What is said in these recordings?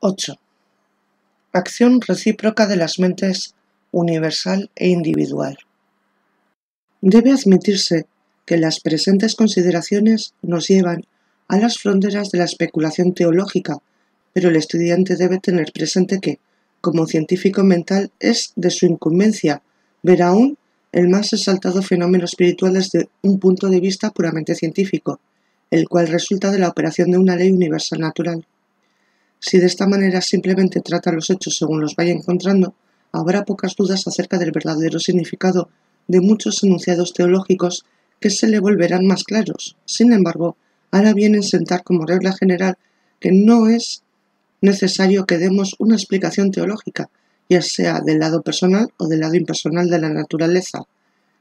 8. Acción recíproca de las mentes universal e individual. Debe admitirse que las presentes consideraciones nos llevan a las fronteras de la especulación teológica, pero el estudiante debe tener presente que, como científico mental, es de su incumbencia ver aún el más exaltado fenómeno espiritual desde un punto de vista puramente científico, el cual resulta de la operación de una ley universal natural. Si de esta manera simplemente trata los hechos según los vaya encontrando, habrá pocas dudas acerca del verdadero significado de muchos enunciados teológicos que se le volverán más claros. Sin embargo, ahora vienen sentar como regla general que no es necesario que demos una explicación teológica, ya sea del lado personal o del lado impersonal de la naturaleza,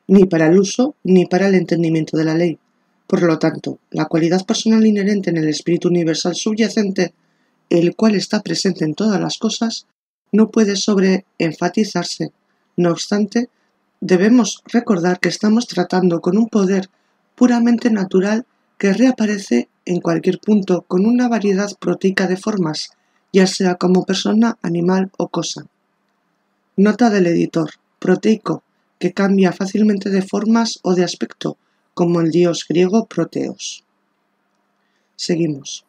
ni para el uso ni para el entendimiento de la ley. Por lo tanto, la cualidad personal inherente en el espíritu universal subyacente el cual está presente en todas las cosas, no puede sobreenfatizarse. No obstante, debemos recordar que estamos tratando con un poder puramente natural que reaparece en cualquier punto con una variedad proteica de formas, ya sea como persona, animal o cosa. Nota del editor, proteico, que cambia fácilmente de formas o de aspecto, como el dios griego Proteos. Seguimos.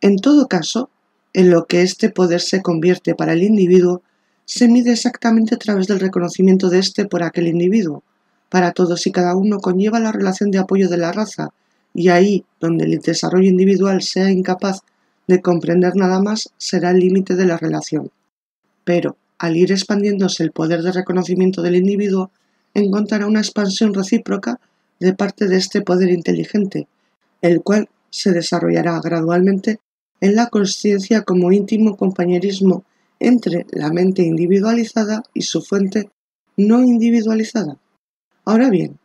En todo caso, en lo que este poder se convierte para el individuo se mide exactamente a través del reconocimiento de éste por aquel individuo. Para todos y cada uno conlleva la relación de apoyo de la raza, y ahí donde el desarrollo individual sea incapaz de comprender nada más será el límite de la relación. Pero, al ir expandiéndose el poder de reconocimiento del individuo, encontrará una expansión recíproca de parte de este poder inteligente, el cual se desarrollará gradualmente en la conciencia como íntimo compañerismo entre la mente individualizada y su fuente no individualizada. Ahora bien,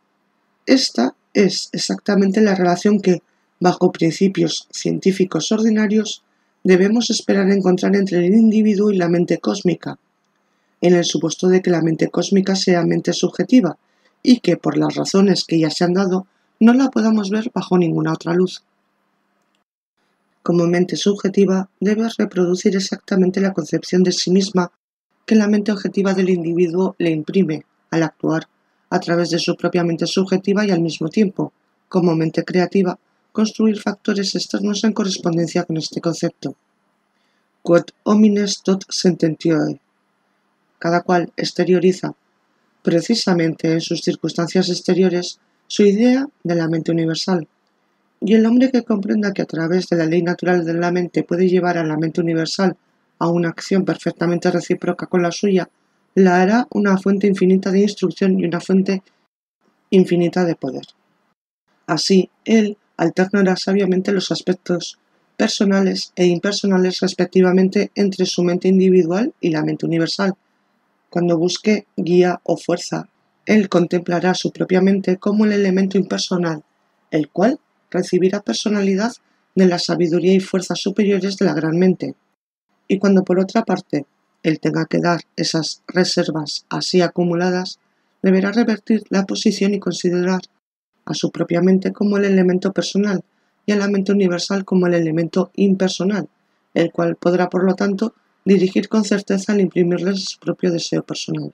esta es exactamente la relación que, bajo principios científicos ordinarios, debemos esperar encontrar entre el individuo y la mente cósmica, en el supuesto de que la mente cósmica sea mente subjetiva y que, por las razones que ya se han dado, no la podamos ver bajo ninguna otra luz como mente subjetiva, debe reproducir exactamente la concepción de sí misma que la mente objetiva del individuo le imprime al actuar a través de su propia mente subjetiva y al mismo tiempo, como mente creativa, construir factores externos en correspondencia con este concepto. Quod homines tot sententioe. Cada cual exterioriza, precisamente en sus circunstancias exteriores, su idea de la mente universal, y el hombre que comprenda que a través de la ley natural de la mente puede llevar a la mente universal a una acción perfectamente recíproca con la suya, la hará una fuente infinita de instrucción y una fuente infinita de poder. Así, él alternará sabiamente los aspectos personales e impersonales respectivamente entre su mente individual y la mente universal. Cuando busque guía o fuerza, él contemplará su propia mente como el elemento impersonal, el cual recibirá personalidad de la sabiduría y fuerzas superiores de la gran mente. Y cuando por otra parte él tenga que dar esas reservas así acumuladas, deberá revertir la posición y considerar a su propia mente como el elemento personal y a la mente universal como el elemento impersonal, el cual podrá por lo tanto dirigir con certeza al imprimirles su propio deseo personal.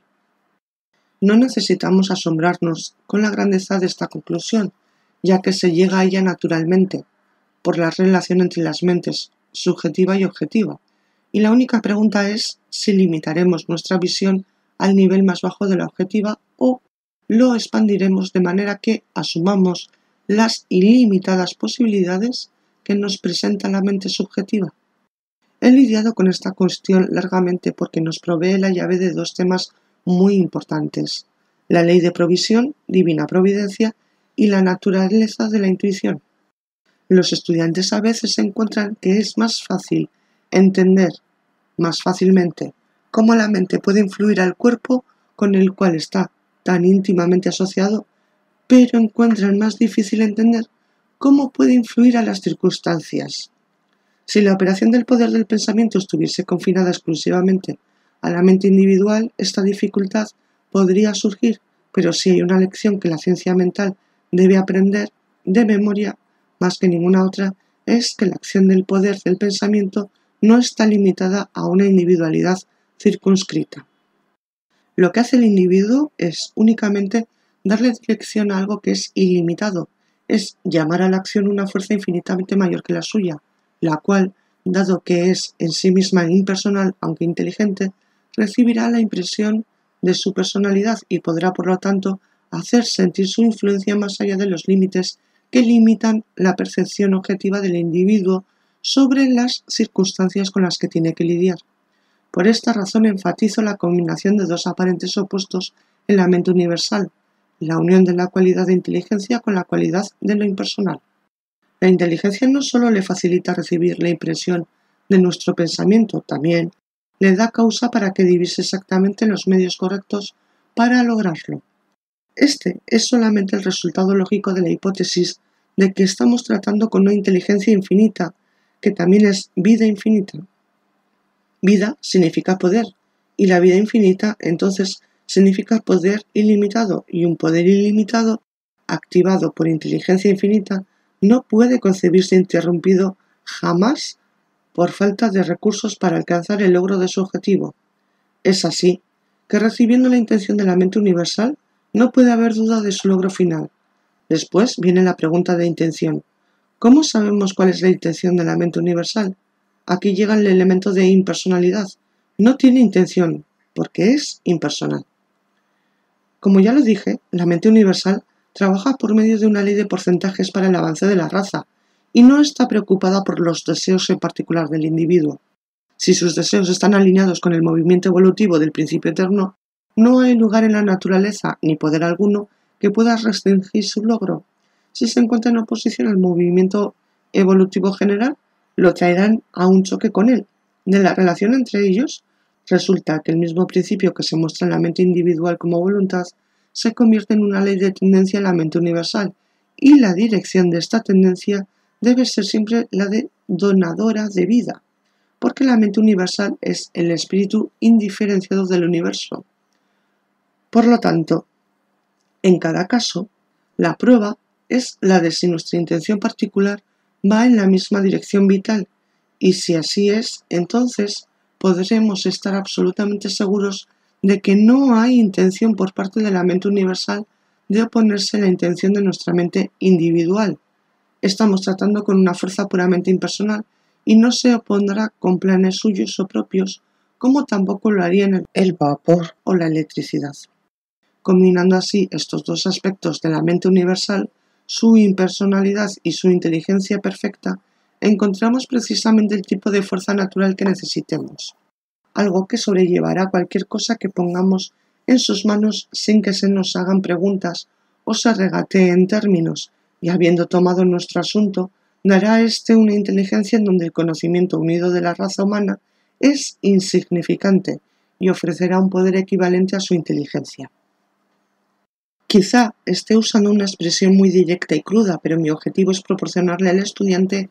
No necesitamos asombrarnos con la grandeza de esta conclusión, ya que se llega a ella naturalmente, por la relación entre las mentes subjetiva y objetiva, y la única pregunta es si limitaremos nuestra visión al nivel más bajo de la objetiva o lo expandiremos de manera que asumamos las ilimitadas posibilidades que nos presenta la mente subjetiva. He lidiado con esta cuestión largamente porque nos provee la llave de dos temas muy importantes, la ley de provisión, divina providencia, y la naturaleza de la intuición. Los estudiantes a veces encuentran que es más fácil entender más fácilmente cómo la mente puede influir al cuerpo con el cual está tan íntimamente asociado, pero encuentran más difícil entender cómo puede influir a las circunstancias. Si la operación del poder del pensamiento estuviese confinada exclusivamente a la mente individual, esta dificultad podría surgir, pero si hay una lección que la ciencia mental debe aprender de memoria más que ninguna otra es que la acción del poder del pensamiento no está limitada a una individualidad circunscrita. Lo que hace el individuo es únicamente darle dirección a algo que es ilimitado, es llamar a la acción una fuerza infinitamente mayor que la suya, la cual, dado que es en sí misma impersonal aunque inteligente, recibirá la impresión de su personalidad y podrá por lo tanto hacer sentir su influencia más allá de los límites que limitan la percepción objetiva del individuo sobre las circunstancias con las que tiene que lidiar. Por esta razón enfatizo la combinación de dos aparentes opuestos en la mente universal, la unión de la cualidad de inteligencia con la cualidad de lo impersonal. La inteligencia no solo le facilita recibir la impresión de nuestro pensamiento, también le da causa para que divise exactamente los medios correctos para lograrlo. Este es solamente el resultado lógico de la hipótesis de que estamos tratando con una inteligencia infinita, que también es vida infinita. Vida significa poder, y la vida infinita entonces significa poder ilimitado, y un poder ilimitado, activado por inteligencia infinita, no puede concebirse interrumpido jamás por falta de recursos para alcanzar el logro de su objetivo. Es así que recibiendo la intención de la mente universal, no puede haber duda de su logro final. Después viene la pregunta de intención. ¿Cómo sabemos cuál es la intención de la mente universal? Aquí llega el elemento de impersonalidad. No tiene intención, porque es impersonal. Como ya lo dije, la mente universal trabaja por medio de una ley de porcentajes para el avance de la raza, y no está preocupada por los deseos en particular del individuo. Si sus deseos están alineados con el movimiento evolutivo del principio eterno, no hay lugar en la naturaleza, ni poder alguno, que pueda restringir su logro. Si se encuentra en oposición al movimiento evolutivo general, lo traerán a un choque con él. De la relación entre ellos, resulta que el mismo principio que se muestra en la mente individual como voluntad se convierte en una ley de tendencia en la mente universal, y la dirección de esta tendencia debe ser siempre la de donadora de vida, porque la mente universal es el espíritu indiferenciado del universo. Por lo tanto, en cada caso, la prueba es la de si nuestra intención particular va en la misma dirección vital y si así es, entonces podremos estar absolutamente seguros de que no hay intención por parte de la mente universal de oponerse a la intención de nuestra mente individual. Estamos tratando con una fuerza puramente impersonal y no se opondrá con planes suyos o propios, como tampoco lo harían el vapor o la electricidad combinando así estos dos aspectos de la mente universal, su impersonalidad y su inteligencia perfecta, encontramos precisamente el tipo de fuerza natural que necesitemos, algo que sobrellevará cualquier cosa que pongamos en sus manos sin que se nos hagan preguntas o se en términos, y habiendo tomado nuestro asunto, dará a éste una inteligencia en donde el conocimiento unido de la raza humana es insignificante y ofrecerá un poder equivalente a su inteligencia. Quizá esté usando una expresión muy directa y cruda, pero mi objetivo es proporcionarle al estudiante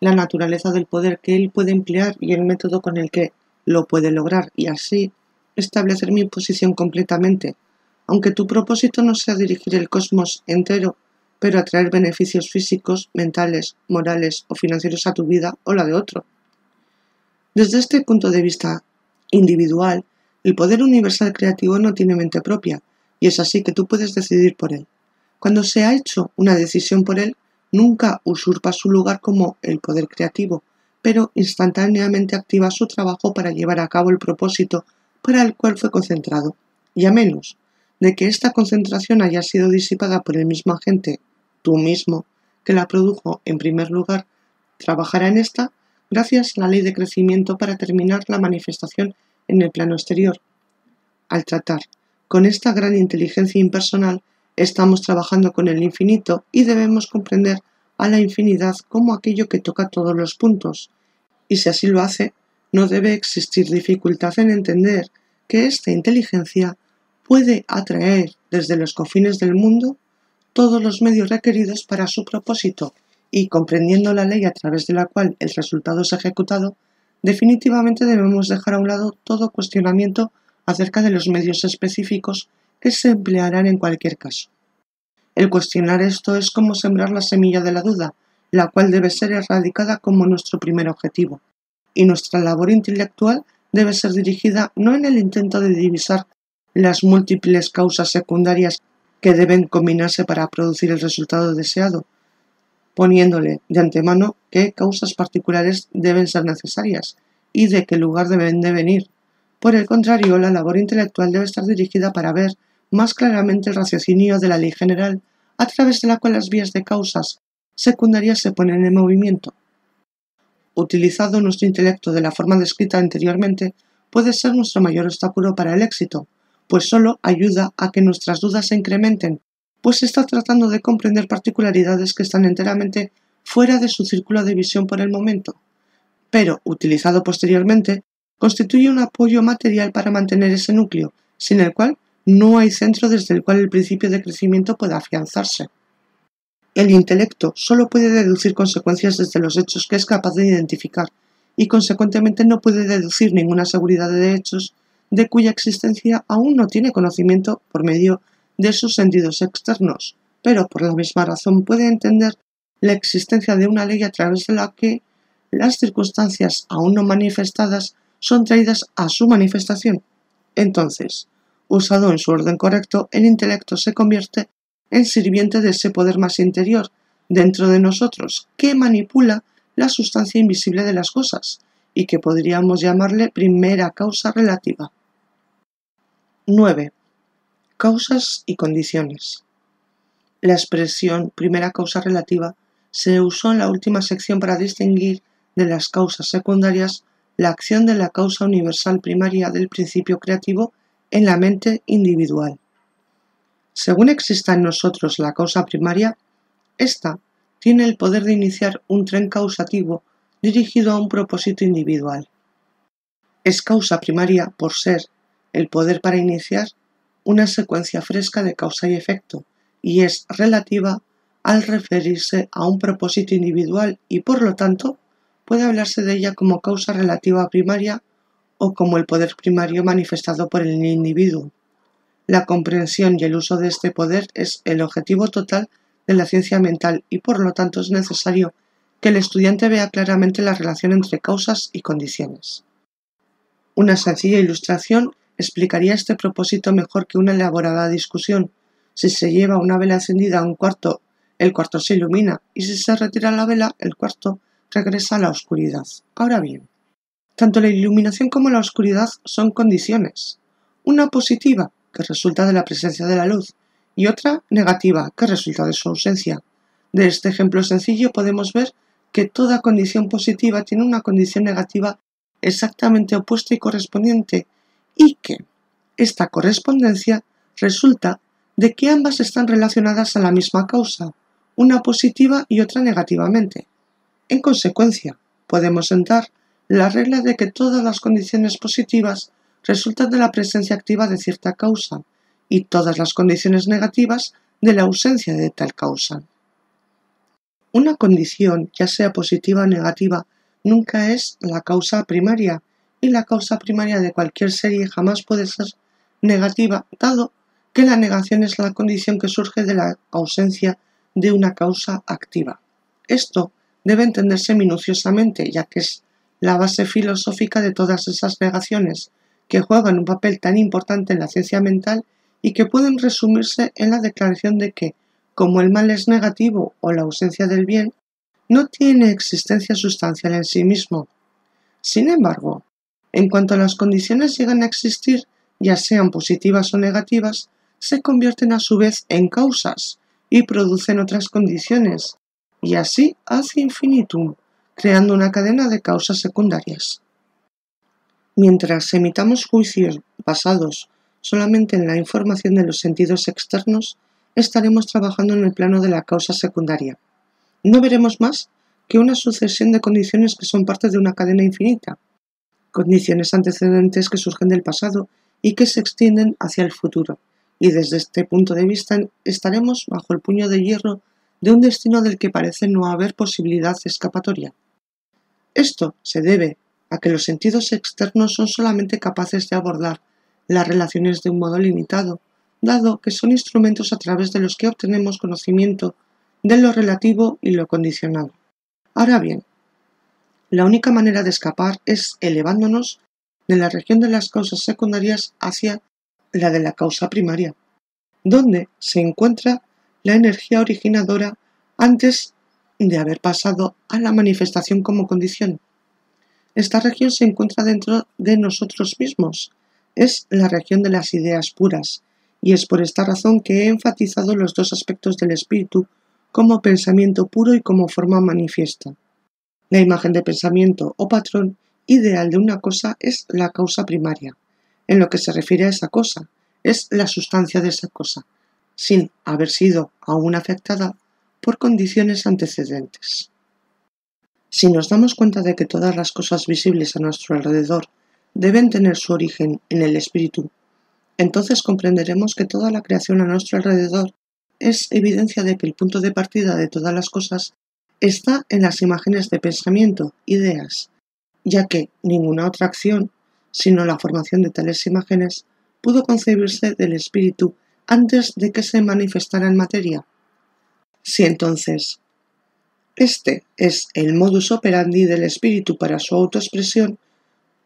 la naturaleza del poder que él puede emplear y el método con el que lo puede lograr, y así establecer mi posición completamente, aunque tu propósito no sea dirigir el cosmos entero, pero atraer beneficios físicos, mentales, morales o financieros a tu vida o la de otro. Desde este punto de vista individual, el poder universal creativo no tiene mente propia, y es así que tú puedes decidir por él. Cuando se ha hecho una decisión por él, nunca usurpa su lugar como el poder creativo, pero instantáneamente activa su trabajo para llevar a cabo el propósito para el cual fue concentrado, y a menos de que esta concentración haya sido disipada por el mismo agente, tú mismo, que la produjo en primer lugar, trabajará en esta gracias a la ley de crecimiento para terminar la manifestación en el plano exterior. Al tratar con esta gran inteligencia impersonal estamos trabajando con el infinito y debemos comprender a la infinidad como aquello que toca todos los puntos. Y si así lo hace, no debe existir dificultad en entender que esta inteligencia puede atraer desde los confines del mundo todos los medios requeridos para su propósito y comprendiendo la ley a través de la cual el resultado es ejecutado, definitivamente debemos dejar a un lado todo cuestionamiento acerca de los medios específicos que se emplearán en cualquier caso. El cuestionar esto es como sembrar la semilla de la duda, la cual debe ser erradicada como nuestro primer objetivo, y nuestra labor intelectual debe ser dirigida no en el intento de divisar las múltiples causas secundarias que deben combinarse para producir el resultado deseado, poniéndole de antemano qué causas particulares deben ser necesarias y de qué lugar deben de venir, por el contrario, la labor intelectual debe estar dirigida para ver más claramente el raciocinio de la ley general, a través de la cual las vías de causas secundarias se ponen en movimiento. Utilizado nuestro intelecto de la forma descrita anteriormente, puede ser nuestro mayor obstáculo para el éxito, pues solo ayuda a que nuestras dudas se incrementen, pues está tratando de comprender particularidades que están enteramente fuera de su círculo de visión por el momento. Pero, utilizado posteriormente, constituye un apoyo material para mantener ese núcleo, sin el cual no hay centro desde el cual el principio de crecimiento pueda afianzarse. El intelecto solo puede deducir consecuencias desde los hechos que es capaz de identificar, y consecuentemente no puede deducir ninguna seguridad de hechos de cuya existencia aún no tiene conocimiento por medio de sus sentidos externos, pero por la misma razón puede entender la existencia de una ley a través de la que las circunstancias aún no manifestadas son traídas a su manifestación. Entonces, usado en su orden correcto, el intelecto se convierte en sirviente de ese poder más interior dentro de nosotros que manipula la sustancia invisible de las cosas y que podríamos llamarle primera causa relativa. 9. Causas y condiciones. La expresión primera causa relativa se usó en la última sección para distinguir de las causas secundarias la acción de la causa universal primaria del principio creativo en la mente individual. Según exista en nosotros la causa primaria, ésta tiene el poder de iniciar un tren causativo dirigido a un propósito individual. Es causa primaria por ser el poder para iniciar una secuencia fresca de causa y efecto, y es relativa al referirse a un propósito individual y por lo tanto puede hablarse de ella como causa relativa primaria o como el poder primario manifestado por el individuo. La comprensión y el uso de este poder es el objetivo total de la ciencia mental y por lo tanto es necesario que el estudiante vea claramente la relación entre causas y condiciones. Una sencilla ilustración explicaría este propósito mejor que una elaborada discusión. Si se lleva una vela encendida a un cuarto, el cuarto se ilumina y si se retira la vela, el cuarto regresa a la oscuridad. Ahora bien, tanto la iluminación como la oscuridad son condiciones. Una positiva, que resulta de la presencia de la luz, y otra negativa, que resulta de su ausencia. De este ejemplo sencillo podemos ver que toda condición positiva tiene una condición negativa exactamente opuesta y correspondiente, y que esta correspondencia resulta de que ambas están relacionadas a la misma causa, una positiva y otra negativamente. En consecuencia, podemos sentar la regla de que todas las condiciones positivas resultan de la presencia activa de cierta causa y todas las condiciones negativas de la ausencia de tal causa. Una condición, ya sea positiva o negativa, nunca es la causa primaria y la causa primaria de cualquier serie jamás puede ser negativa, dado que la negación es la condición que surge de la ausencia de una causa activa. Esto debe entenderse minuciosamente, ya que es la base filosófica de todas esas negaciones, que juegan un papel tan importante en la ciencia mental y que pueden resumirse en la declaración de que, como el mal es negativo o la ausencia del bien, no tiene existencia sustancial en sí mismo. Sin embargo, en cuanto las condiciones llegan a existir, ya sean positivas o negativas, se convierten a su vez en causas y producen otras condiciones, y así hacia infinitum, creando una cadena de causas secundarias. Mientras emitamos juicios basados solamente en la información de los sentidos externos, estaremos trabajando en el plano de la causa secundaria. No veremos más que una sucesión de condiciones que son parte de una cadena infinita, condiciones antecedentes que surgen del pasado y que se extienden hacia el futuro, y desde este punto de vista estaremos bajo el puño de hierro de un destino del que parece no haber posibilidad escapatoria. Esto se debe a que los sentidos externos son solamente capaces de abordar las relaciones de un modo limitado, dado que son instrumentos a través de los que obtenemos conocimiento de lo relativo y lo condicionado. Ahora bien, la única manera de escapar es elevándonos de la región de las causas secundarias hacia la de la causa primaria, donde se encuentra la energía originadora antes de haber pasado a la manifestación como condición. Esta región se encuentra dentro de nosotros mismos, es la región de las ideas puras, y es por esta razón que he enfatizado los dos aspectos del espíritu como pensamiento puro y como forma manifiesta. La imagen de pensamiento o patrón ideal de una cosa es la causa primaria. En lo que se refiere a esa cosa, es la sustancia de esa cosa, sin haber sido aún afectada por condiciones antecedentes. Si nos damos cuenta de que todas las cosas visibles a nuestro alrededor deben tener su origen en el espíritu, entonces comprenderemos que toda la creación a nuestro alrededor es evidencia de que el punto de partida de todas las cosas está en las imágenes de pensamiento, ideas, ya que ninguna otra acción, sino la formación de tales imágenes, pudo concebirse del espíritu antes de que se manifestara en materia. Si entonces este es el modus operandi del espíritu para su autoexpresión,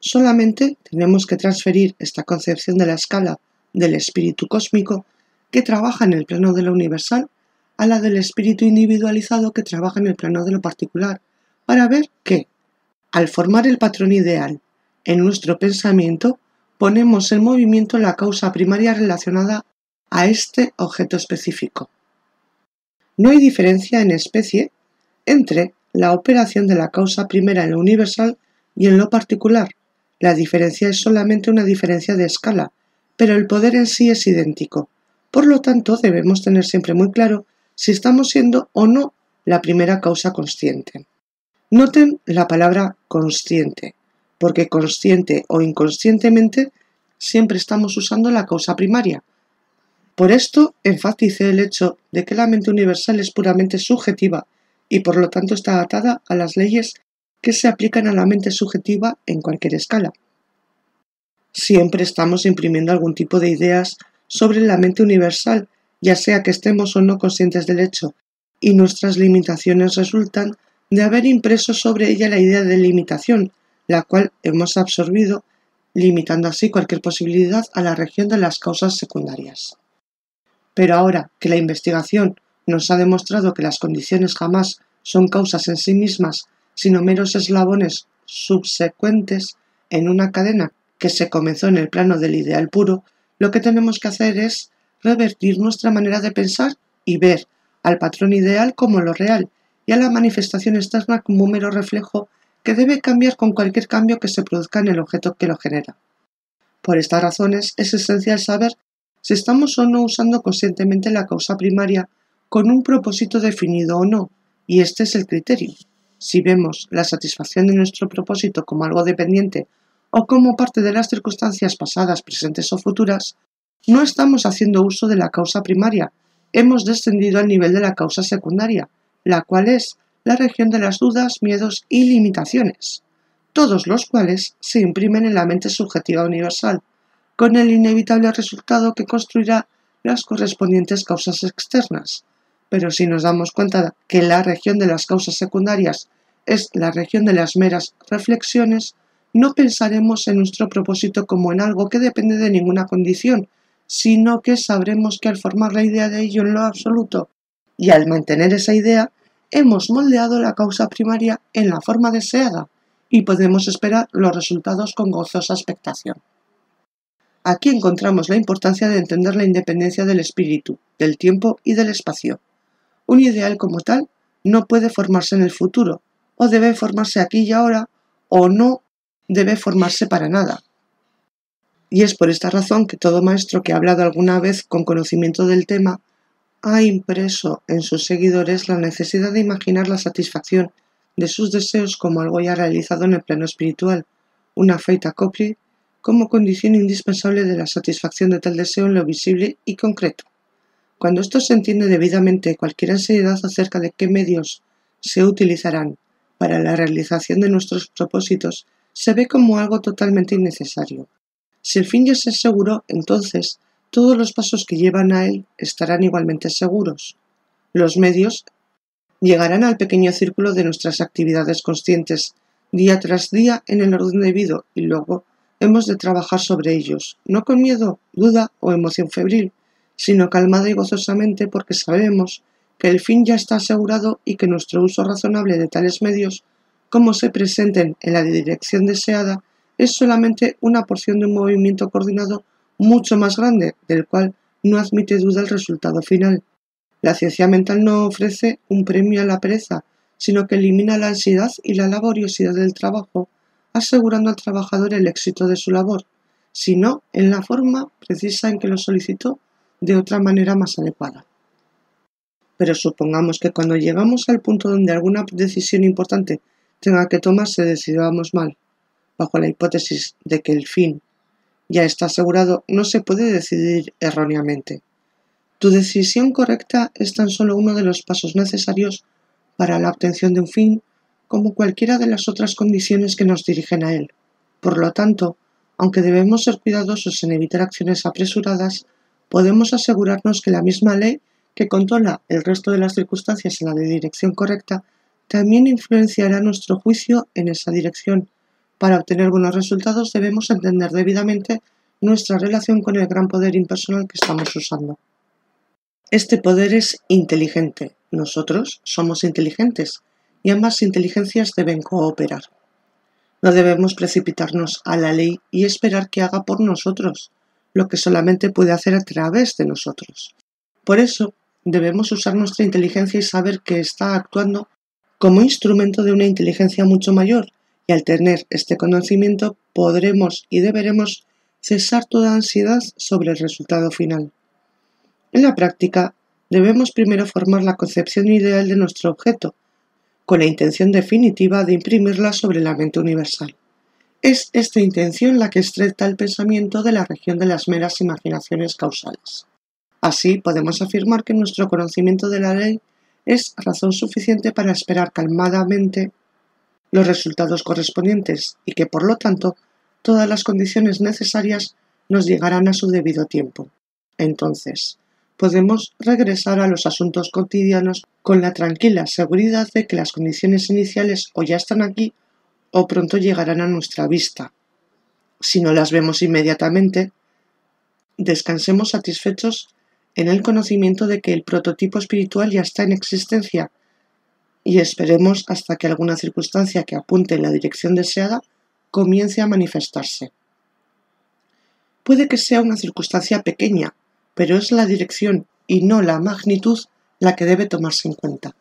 solamente tenemos que transferir esta concepción de la escala del espíritu cósmico que trabaja en el plano de lo universal a la del espíritu individualizado que trabaja en el plano de lo particular, para ver que, al formar el patrón ideal en nuestro pensamiento, ponemos en movimiento la causa primaria relacionada a este objeto específico. No hay diferencia en especie entre la operación de la causa primera en lo universal y en lo particular. La diferencia es solamente una diferencia de escala, pero el poder en sí es idéntico. Por lo tanto, debemos tener siempre muy claro si estamos siendo o no la primera causa consciente. Noten la palabra consciente, porque consciente o inconscientemente siempre estamos usando la causa primaria, por esto enfatice el hecho de que la mente universal es puramente subjetiva y por lo tanto está atada a las leyes que se aplican a la mente subjetiva en cualquier escala. Siempre estamos imprimiendo algún tipo de ideas sobre la mente universal, ya sea que estemos o no conscientes del hecho, y nuestras limitaciones resultan de haber impreso sobre ella la idea de limitación, la cual hemos absorbido, limitando así cualquier posibilidad a la región de las causas secundarias. Pero ahora que la investigación nos ha demostrado que las condiciones jamás son causas en sí mismas, sino meros eslabones subsecuentes en una cadena que se comenzó en el plano del ideal puro, lo que tenemos que hacer es revertir nuestra manera de pensar y ver al patrón ideal como lo real y a la manifestación externa como un mero reflejo que debe cambiar con cualquier cambio que se produzca en el objeto que lo genera. Por estas razones es esencial saber si estamos o no usando conscientemente la causa primaria con un propósito definido o no, y este es el criterio. Si vemos la satisfacción de nuestro propósito como algo dependiente o como parte de las circunstancias pasadas, presentes o futuras, no estamos haciendo uso de la causa primaria, hemos descendido al nivel de la causa secundaria, la cual es la región de las dudas, miedos y limitaciones, todos los cuales se imprimen en la mente subjetiva universal, con el inevitable resultado que construirá las correspondientes causas externas. Pero si nos damos cuenta que la región de las causas secundarias es la región de las meras reflexiones, no pensaremos en nuestro propósito como en algo que depende de ninguna condición, sino que sabremos que al formar la idea de ello en lo absoluto y al mantener esa idea, hemos moldeado la causa primaria en la forma deseada y podemos esperar los resultados con gozosa expectación. Aquí encontramos la importancia de entender la independencia del espíritu, del tiempo y del espacio. Un ideal como tal no puede formarse en el futuro, o debe formarse aquí y ahora, o no debe formarse para nada. Y es por esta razón que todo maestro que ha hablado alguna vez con conocimiento del tema ha impreso en sus seguidores la necesidad de imaginar la satisfacción de sus deseos como algo ya realizado en el plano espiritual, una feita copri como condición indispensable de la satisfacción de tal deseo en lo visible y concreto. Cuando esto se entiende debidamente, cualquier ansiedad acerca de qué medios se utilizarán para la realización de nuestros propósitos se ve como algo totalmente innecesario. Si el fin ya se seguro, entonces todos los pasos que llevan a él estarán igualmente seguros. Los medios llegarán al pequeño círculo de nuestras actividades conscientes día tras día en el orden debido y luego Hemos de trabajar sobre ellos, no con miedo, duda o emoción febril, sino calmada y gozosamente porque sabemos que el fin ya está asegurado y que nuestro uso razonable de tales medios, como se presenten en la dirección deseada, es solamente una porción de un movimiento coordinado mucho más grande, del cual no admite duda el resultado final. La ciencia mental no ofrece un premio a la pereza, sino que elimina la ansiedad y la laboriosidad del trabajo asegurando al trabajador el éxito de su labor, sino en la forma precisa en que lo solicitó de otra manera más adecuada. Pero supongamos que cuando llegamos al punto donde alguna decisión importante tenga que tomarse, decidamos mal. Bajo la hipótesis de que el fin ya está asegurado, no se puede decidir erróneamente. Tu decisión correcta es tan solo uno de los pasos necesarios para la obtención de un fin como cualquiera de las otras condiciones que nos dirigen a él. Por lo tanto, aunque debemos ser cuidadosos en evitar acciones apresuradas, podemos asegurarnos que la misma ley que controla el resto de las circunstancias en la dirección correcta también influenciará nuestro juicio en esa dirección. Para obtener buenos resultados debemos entender debidamente nuestra relación con el gran poder impersonal que estamos usando. Este poder es inteligente. Nosotros somos inteligentes y ambas inteligencias deben cooperar. No debemos precipitarnos a la ley y esperar que haga por nosotros lo que solamente puede hacer a través de nosotros. Por eso, debemos usar nuestra inteligencia y saber que está actuando como instrumento de una inteligencia mucho mayor, y al tener este conocimiento podremos y deberemos cesar toda ansiedad sobre el resultado final. En la práctica, debemos primero formar la concepción ideal de nuestro objeto, con la intención definitiva de imprimirla sobre la mente universal. Es esta intención la que estrecha el pensamiento de la región de las meras imaginaciones causales. Así podemos afirmar que nuestro conocimiento de la ley es razón suficiente para esperar calmadamente los resultados correspondientes y que, por lo tanto, todas las condiciones necesarias nos llegarán a su debido tiempo. Entonces, podemos regresar a los asuntos cotidianos con la tranquila seguridad de que las condiciones iniciales o ya están aquí o pronto llegarán a nuestra vista. Si no las vemos inmediatamente, descansemos satisfechos en el conocimiento de que el prototipo espiritual ya está en existencia y esperemos hasta que alguna circunstancia que apunte en la dirección deseada comience a manifestarse. Puede que sea una circunstancia pequeña, pero es la dirección y no la magnitud la que debe tomarse en cuenta.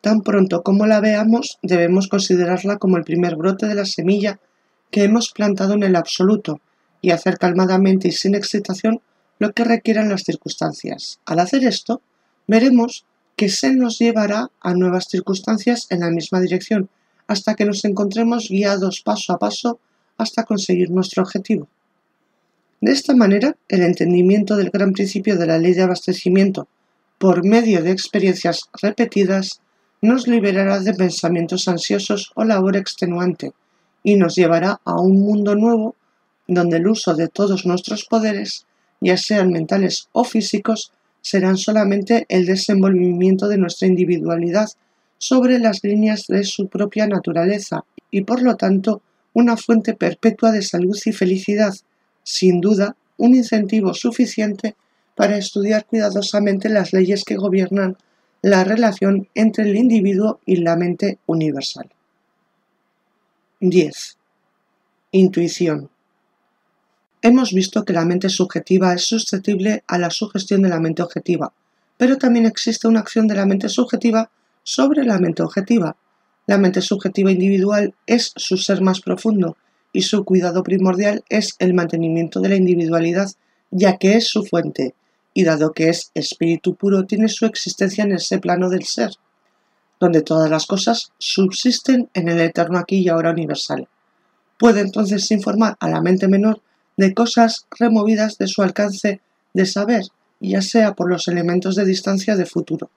Tan pronto como la veamos, debemos considerarla como el primer brote de la semilla que hemos plantado en el absoluto y hacer calmadamente y sin excitación lo que requieran las circunstancias. Al hacer esto, veremos que se nos llevará a nuevas circunstancias en la misma dirección, hasta que nos encontremos guiados paso a paso hasta conseguir nuestro objetivo. De esta manera, el entendimiento del gran principio de la ley de abastecimiento por medio de experiencias repetidas nos liberará de pensamientos ansiosos o labor extenuante y nos llevará a un mundo nuevo donde el uso de todos nuestros poderes, ya sean mentales o físicos, serán solamente el desenvolvimiento de nuestra individualidad sobre las líneas de su propia naturaleza y por lo tanto una fuente perpetua de salud y felicidad sin duda, un incentivo suficiente para estudiar cuidadosamente las leyes que gobiernan la relación entre el individuo y la mente universal. 10. Intuición. Hemos visto que la mente subjetiva es susceptible a la sugestión de la mente objetiva, pero también existe una acción de la mente subjetiva sobre la mente objetiva. La mente subjetiva individual es su ser más profundo, y su cuidado primordial es el mantenimiento de la individualidad, ya que es su fuente, y dado que es espíritu puro, tiene su existencia en ese plano del ser, donde todas las cosas subsisten en el eterno aquí y ahora universal. Puede entonces informar a la mente menor de cosas removidas de su alcance de saber, ya sea por los elementos de distancia de futuro.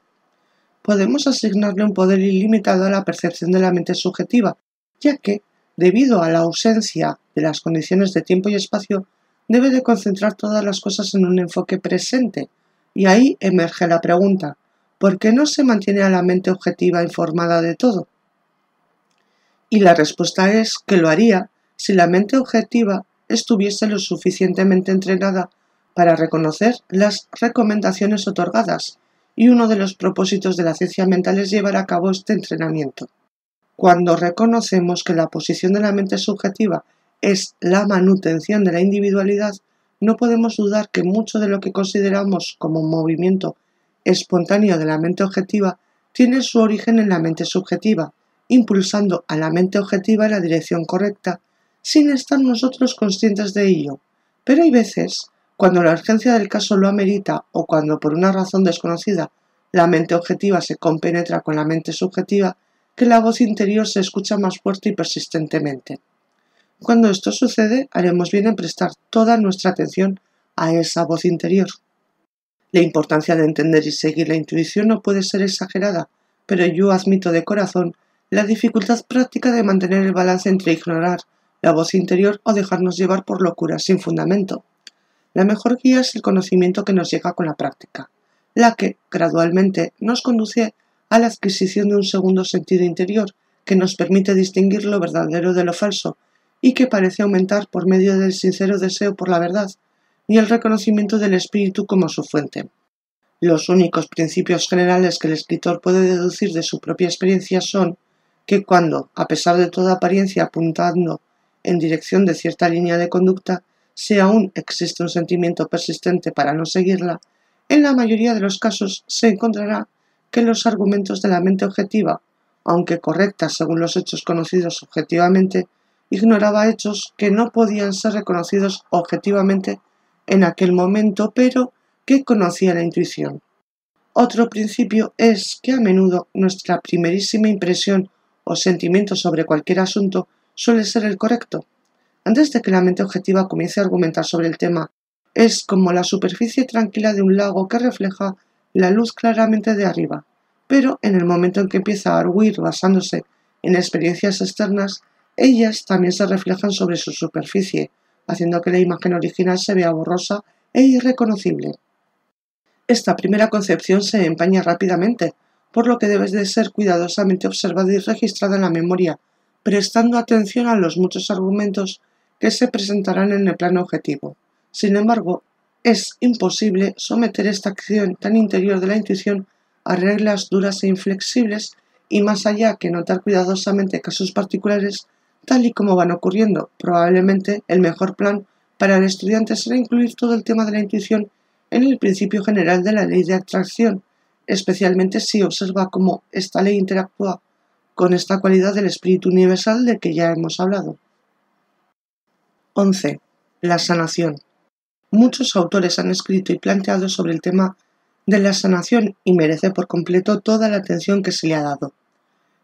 Podemos asignarle un poder ilimitado a la percepción de la mente subjetiva, ya que debido a la ausencia de las condiciones de tiempo y espacio, debe de concentrar todas las cosas en un enfoque presente. Y ahí emerge la pregunta, ¿por qué no se mantiene a la mente objetiva informada de todo? Y la respuesta es que lo haría si la mente objetiva estuviese lo suficientemente entrenada para reconocer las recomendaciones otorgadas, y uno de los propósitos de la ciencia mental es llevar a cabo este entrenamiento cuando reconocemos que la posición de la mente subjetiva es la manutención de la individualidad, no podemos dudar que mucho de lo que consideramos como un movimiento espontáneo de la mente objetiva tiene su origen en la mente subjetiva, impulsando a la mente objetiva en la dirección correcta, sin estar nosotros conscientes de ello. Pero hay veces, cuando la urgencia del caso lo amerita o cuando por una razón desconocida la mente objetiva se compenetra con la mente subjetiva, que la voz interior se escucha más fuerte y persistentemente. Cuando esto sucede, haremos bien en prestar toda nuestra atención a esa voz interior. La importancia de entender y seguir la intuición no puede ser exagerada, pero yo admito de corazón la dificultad práctica de mantener el balance entre ignorar la voz interior o dejarnos llevar por locuras sin fundamento. La mejor guía es el conocimiento que nos llega con la práctica, la que gradualmente nos conduce a a la adquisición de un segundo sentido interior, que nos permite distinguir lo verdadero de lo falso, y que parece aumentar por medio del sincero deseo por la verdad y el reconocimiento del espíritu como su fuente. Los únicos principios generales que el escritor puede deducir de su propia experiencia son que cuando, a pesar de toda apariencia apuntando en dirección de cierta línea de conducta, si aún existe un sentimiento persistente para no seguirla, en la mayoría de los casos se encontrará que los argumentos de la mente objetiva, aunque correctas según los hechos conocidos objetivamente, ignoraba hechos que no podían ser reconocidos objetivamente en aquel momento, pero que conocía la intuición. Otro principio es que a menudo nuestra primerísima impresión o sentimiento sobre cualquier asunto suele ser el correcto. Antes de que la mente objetiva comience a argumentar sobre el tema, es como la superficie tranquila de un lago que refleja la luz claramente de arriba, pero en el momento en que empieza a arguir basándose en experiencias externas, ellas también se reflejan sobre su superficie, haciendo que la imagen original se vea borrosa e irreconocible. Esta primera concepción se empaña rápidamente, por lo que debes de ser cuidadosamente observada y registrada en la memoria, prestando atención a los muchos argumentos que se presentarán en el plano objetivo. Sin embargo, es imposible someter esta acción tan interior de la intuición a reglas duras e inflexibles y más allá que notar cuidadosamente casos particulares tal y como van ocurriendo. Probablemente el mejor plan para el estudiante será incluir todo el tema de la intuición en el principio general de la ley de atracción, especialmente si observa cómo esta ley interactúa con esta cualidad del espíritu universal de que ya hemos hablado. 11. La sanación. Muchos autores han escrito y planteado sobre el tema de la sanación y merece por completo toda la atención que se le ha dado.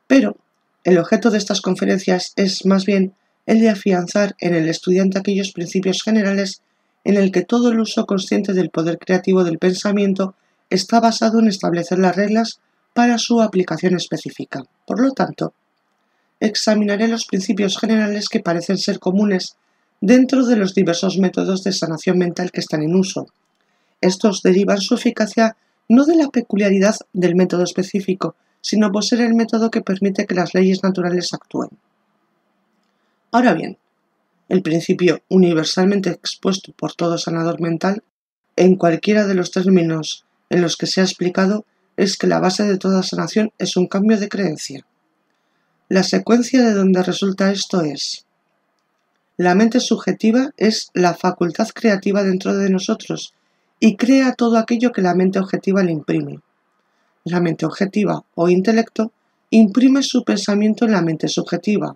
Pero el objeto de estas conferencias es más bien el de afianzar en el estudiante aquellos principios generales en el que todo el uso consciente del poder creativo del pensamiento está basado en establecer las reglas para su aplicación específica. Por lo tanto, examinaré los principios generales que parecen ser comunes dentro de los diversos métodos de sanación mental que están en uso. Estos derivan su eficacia no de la peculiaridad del método específico, sino por ser el método que permite que las leyes naturales actúen. Ahora bien, el principio universalmente expuesto por todo sanador mental, en cualquiera de los términos en los que se ha explicado, es que la base de toda sanación es un cambio de creencia. La secuencia de donde resulta esto es la mente subjetiva es la facultad creativa dentro de nosotros y crea todo aquello que la mente objetiva le imprime. La mente objetiva o intelecto imprime su pensamiento en la mente subjetiva.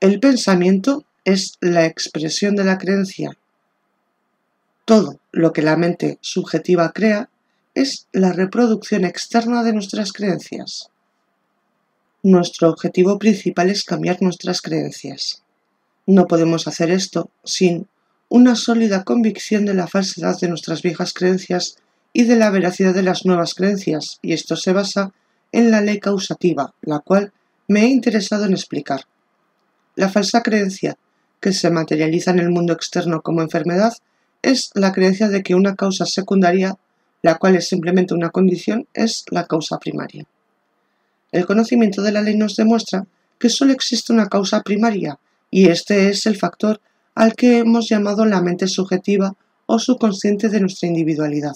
El pensamiento es la expresión de la creencia. Todo lo que la mente subjetiva crea es la reproducción externa de nuestras creencias. Nuestro objetivo principal es cambiar nuestras creencias. No podemos hacer esto sin una sólida convicción de la falsedad de nuestras viejas creencias y de la veracidad de las nuevas creencias, y esto se basa en la ley causativa, la cual me he interesado en explicar. La falsa creencia, que se materializa en el mundo externo como enfermedad, es la creencia de que una causa secundaria, la cual es simplemente una condición, es la causa primaria. El conocimiento de la ley nos demuestra que solo existe una causa primaria, y este es el factor al que hemos llamado la mente subjetiva o subconsciente de nuestra individualidad.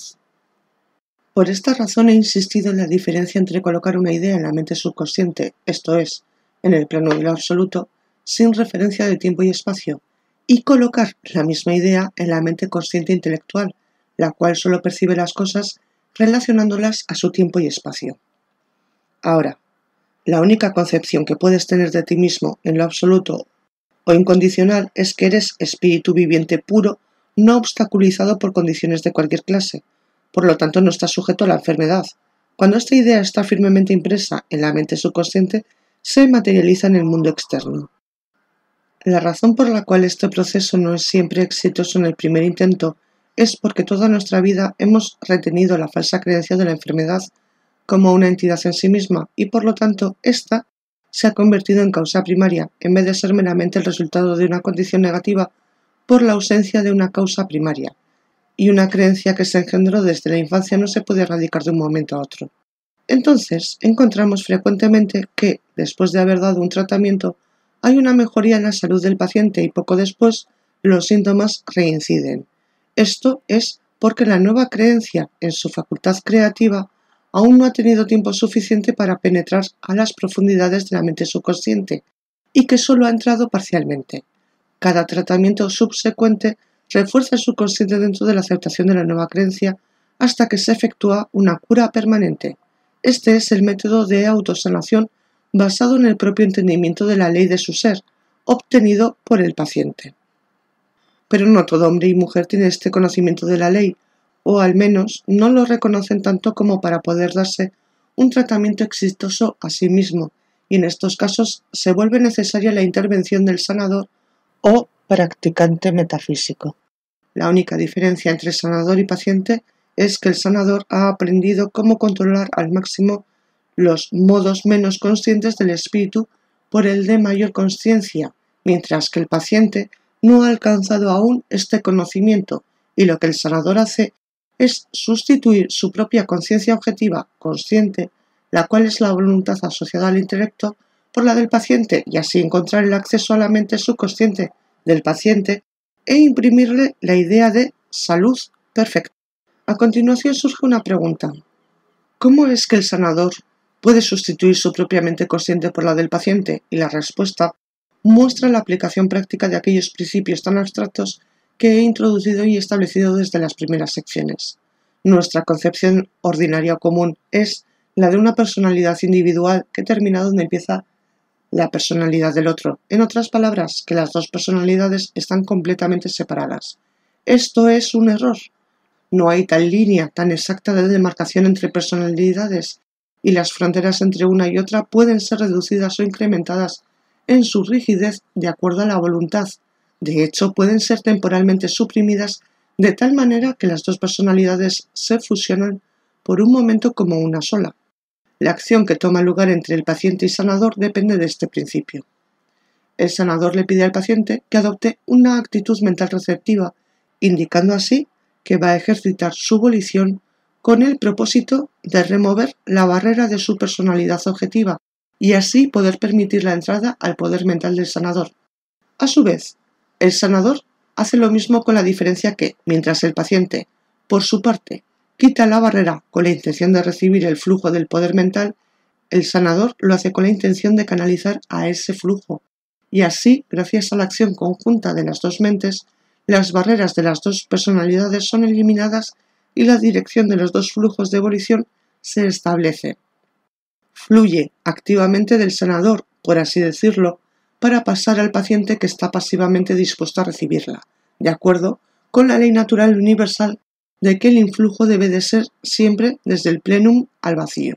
Por esta razón he insistido en la diferencia entre colocar una idea en la mente subconsciente, esto es, en el plano del lo absoluto, sin referencia de tiempo y espacio, y colocar la misma idea en la mente consciente intelectual, la cual solo percibe las cosas relacionándolas a su tiempo y espacio. Ahora, la única concepción que puedes tener de ti mismo en lo absoluto o incondicional es que eres espíritu viviente puro, no obstaculizado por condiciones de cualquier clase. Por lo tanto, no estás sujeto a la enfermedad. Cuando esta idea está firmemente impresa en la mente subconsciente, se materializa en el mundo externo. La razón por la cual este proceso no es siempre exitoso en el primer intento es porque toda nuestra vida hemos retenido la falsa creencia de la enfermedad como una entidad en sí misma y por lo tanto esta se ha convertido en causa primaria, en vez de ser meramente el resultado de una condición negativa por la ausencia de una causa primaria, y una creencia que se engendró desde la infancia no se puede erradicar de un momento a otro. Entonces, encontramos frecuentemente que, después de haber dado un tratamiento, hay una mejoría en la salud del paciente y poco después los síntomas reinciden. Esto es porque la nueva creencia en su facultad creativa aún no ha tenido tiempo suficiente para penetrar a las profundidades de la mente subconsciente y que solo ha entrado parcialmente. Cada tratamiento subsecuente refuerza el subconsciente dentro de la aceptación de la nueva creencia hasta que se efectúa una cura permanente. Este es el método de autosanación basado en el propio entendimiento de la ley de su ser, obtenido por el paciente. Pero no todo hombre y mujer tiene este conocimiento de la ley, o al menos no lo reconocen tanto como para poder darse un tratamiento exitoso a sí mismo, y en estos casos se vuelve necesaria la intervención del sanador o practicante metafísico. La única diferencia entre sanador y paciente es que el sanador ha aprendido cómo controlar al máximo los modos menos conscientes del espíritu por el de mayor conciencia, mientras que el paciente no ha alcanzado aún este conocimiento y lo que el sanador hace es sustituir su propia conciencia objetiva, consciente, la cual es la voluntad asociada al intelecto, por la del paciente y así encontrar el acceso a la mente subconsciente del paciente e imprimirle la idea de salud perfecta. A continuación surge una pregunta. ¿Cómo es que el sanador puede sustituir su propia mente consciente por la del paciente? Y la respuesta muestra la aplicación práctica de aquellos principios tan abstractos que he introducido y establecido desde las primeras secciones. Nuestra concepción ordinaria o común es la de una personalidad individual que termina donde empieza la personalidad del otro. En otras palabras, que las dos personalidades están completamente separadas. Esto es un error. No hay tal línea tan exacta de demarcación entre personalidades y las fronteras entre una y otra pueden ser reducidas o incrementadas en su rigidez de acuerdo a la voluntad de hecho, pueden ser temporalmente suprimidas de tal manera que las dos personalidades se fusionan por un momento como una sola. La acción que toma lugar entre el paciente y sanador depende de este principio. El sanador le pide al paciente que adopte una actitud mental receptiva, indicando así que va a ejercitar su volición con el propósito de remover la barrera de su personalidad objetiva y así poder permitir la entrada al poder mental del sanador. A su vez, el sanador hace lo mismo con la diferencia que, mientras el paciente, por su parte, quita la barrera con la intención de recibir el flujo del poder mental, el sanador lo hace con la intención de canalizar a ese flujo. Y así, gracias a la acción conjunta de las dos mentes, las barreras de las dos personalidades son eliminadas y la dirección de los dos flujos de evolución se establece. Fluye activamente del sanador, por así decirlo, para pasar al paciente que está pasivamente dispuesto a recibirla, de acuerdo con la ley natural universal de que el influjo debe de ser siempre desde el plenum al vacío.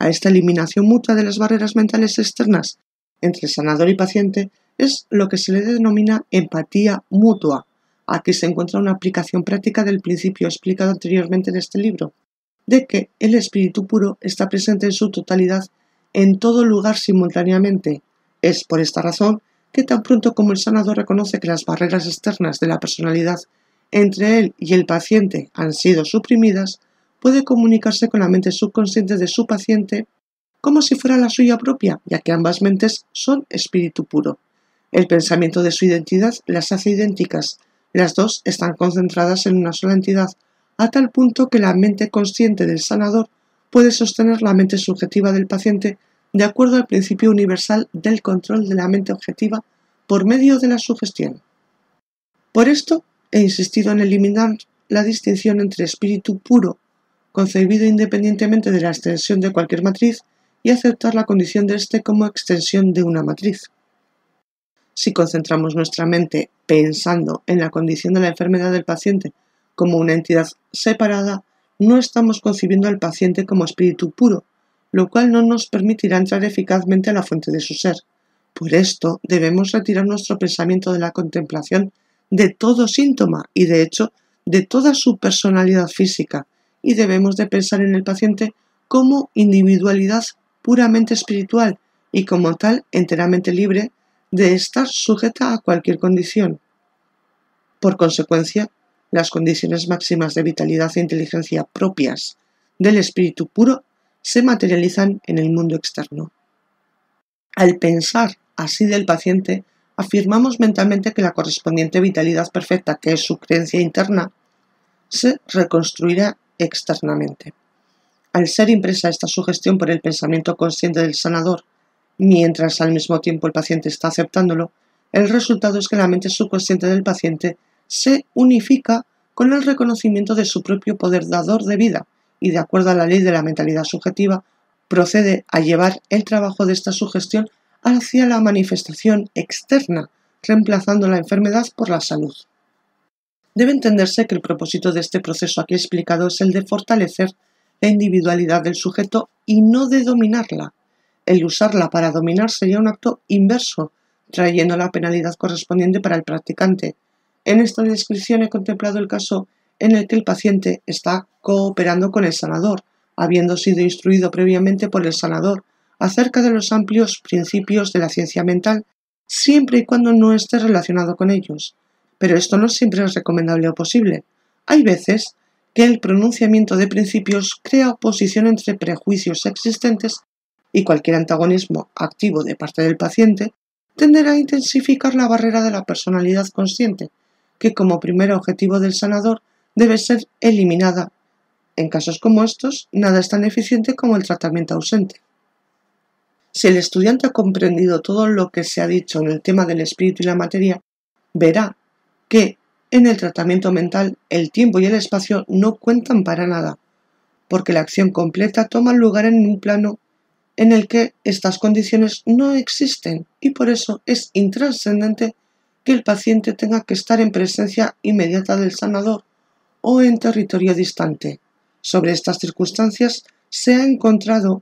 A esta eliminación mutua de las barreras mentales externas entre sanador y paciente es lo que se le denomina empatía mutua. Aquí se encuentra una aplicación práctica del principio explicado anteriormente en este libro, de que el espíritu puro está presente en su totalidad en todo lugar simultáneamente, es por esta razón que tan pronto como el sanador reconoce que las barreras externas de la personalidad entre él y el paciente han sido suprimidas, puede comunicarse con la mente subconsciente de su paciente como si fuera la suya propia, ya que ambas mentes son espíritu puro. El pensamiento de su identidad las hace idénticas, las dos están concentradas en una sola entidad, a tal punto que la mente consciente del sanador puede sostener la mente subjetiva del paciente de acuerdo al principio universal del control de la mente objetiva por medio de la sugestión. Por esto he insistido en eliminar la distinción entre espíritu puro, concebido independientemente de la extensión de cualquier matriz, y aceptar la condición de éste como extensión de una matriz. Si concentramos nuestra mente pensando en la condición de la enfermedad del paciente como una entidad separada, no estamos concibiendo al paciente como espíritu puro, lo cual no nos permitirá entrar eficazmente a la fuente de su ser. Por esto debemos retirar nuestro pensamiento de la contemplación de todo síntoma y de hecho de toda su personalidad física y debemos de pensar en el paciente como individualidad puramente espiritual y como tal enteramente libre de estar sujeta a cualquier condición. Por consecuencia, las condiciones máximas de vitalidad e inteligencia propias del espíritu puro se materializan en el mundo externo. Al pensar así del paciente, afirmamos mentalmente que la correspondiente vitalidad perfecta, que es su creencia interna, se reconstruirá externamente. Al ser impresa esta sugestión por el pensamiento consciente del sanador, mientras al mismo tiempo el paciente está aceptándolo, el resultado es que la mente subconsciente del paciente se unifica con el reconocimiento de su propio poder dador de vida y de acuerdo a la ley de la mentalidad subjetiva, procede a llevar el trabajo de esta sugestión hacia la manifestación externa, reemplazando la enfermedad por la salud. Debe entenderse que el propósito de este proceso aquí explicado es el de fortalecer la individualidad del sujeto y no de dominarla. El usarla para dominar sería un acto inverso, trayendo la penalidad correspondiente para el practicante. En esta descripción he contemplado el caso en el que el paciente está cooperando con el sanador, habiendo sido instruido previamente por el sanador acerca de los amplios principios de la ciencia mental, siempre y cuando no esté relacionado con ellos. Pero esto no siempre es recomendable o posible. Hay veces que el pronunciamiento de principios crea oposición entre prejuicios existentes y cualquier antagonismo activo de parte del paciente tenderá a intensificar la barrera de la personalidad consciente, que como primer objetivo del sanador debe ser eliminada. En casos como estos, nada es tan eficiente como el tratamiento ausente. Si el estudiante ha comprendido todo lo que se ha dicho en el tema del espíritu y la materia, verá que en el tratamiento mental el tiempo y el espacio no cuentan para nada, porque la acción completa toma lugar en un plano en el que estas condiciones no existen y por eso es intrascendente que el paciente tenga que estar en presencia inmediata del sanador o en territorio distante. Sobre estas circunstancias se ha encontrado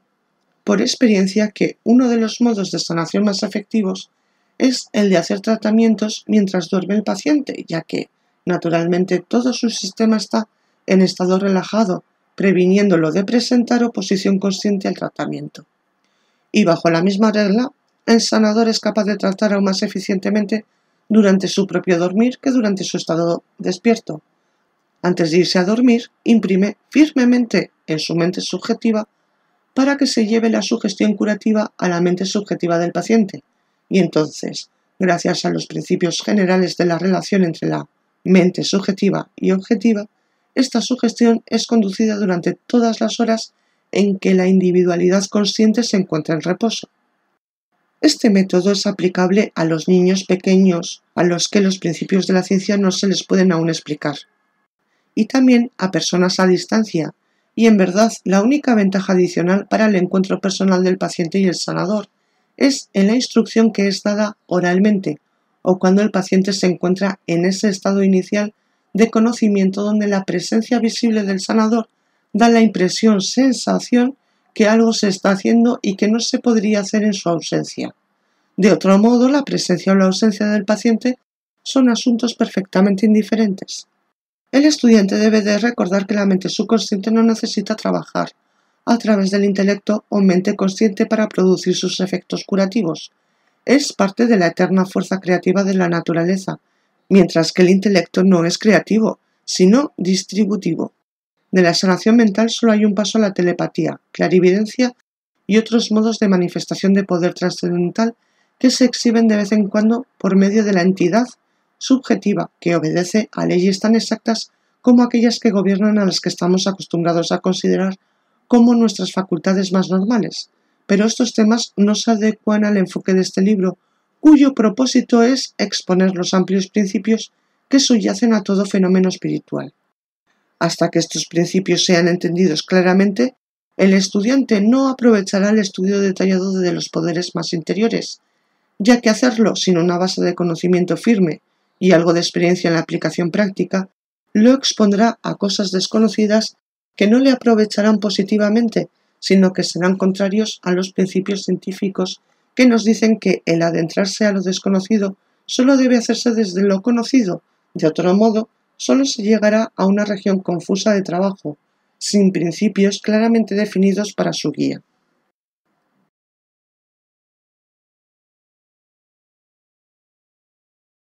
por experiencia que uno de los modos de sanación más efectivos es el de hacer tratamientos mientras duerme el paciente, ya que, naturalmente, todo su sistema está en estado relajado, previniéndolo de presentar oposición consciente al tratamiento. Y bajo la misma regla, el sanador es capaz de tratar aún más eficientemente durante su propio dormir que durante su estado despierto, antes de irse a dormir, imprime firmemente en su mente subjetiva para que se lleve la sugestión curativa a la mente subjetiva del paciente. Y entonces, gracias a los principios generales de la relación entre la mente subjetiva y objetiva, esta sugestión es conducida durante todas las horas en que la individualidad consciente se encuentra en reposo. Este método es aplicable a los niños pequeños a los que los principios de la ciencia no se les pueden aún explicar y también a personas a distancia, y en verdad la única ventaja adicional para el encuentro personal del paciente y el sanador es en la instrucción que es dada oralmente o cuando el paciente se encuentra en ese estado inicial de conocimiento donde la presencia visible del sanador da la impresión, sensación que algo se está haciendo y que no se podría hacer en su ausencia. De otro modo, la presencia o la ausencia del paciente son asuntos perfectamente indiferentes. El estudiante debe de recordar que la mente subconsciente no necesita trabajar a través del intelecto o mente consciente para producir sus efectos curativos. Es parte de la eterna fuerza creativa de la naturaleza, mientras que el intelecto no es creativo, sino distributivo. De la sanación mental solo hay un paso a la telepatía, clarividencia y otros modos de manifestación de poder trascendental que se exhiben de vez en cuando por medio de la entidad subjetiva que obedece a leyes tan exactas como aquellas que gobiernan a las que estamos acostumbrados a considerar como nuestras facultades más normales. Pero estos temas no se adecuan al enfoque de este libro, cuyo propósito es exponer los amplios principios que subyacen a todo fenómeno espiritual. Hasta que estos principios sean entendidos claramente, el estudiante no aprovechará el estudio detallado de los poderes más interiores, ya que hacerlo sin una base de conocimiento firme y algo de experiencia en la aplicación práctica, lo expondrá a cosas desconocidas que no le aprovecharán positivamente, sino que serán contrarios a los principios científicos que nos dicen que el adentrarse a lo desconocido solo debe hacerse desde lo conocido, de otro modo, solo se llegará a una región confusa de trabajo, sin principios claramente definidos para su guía.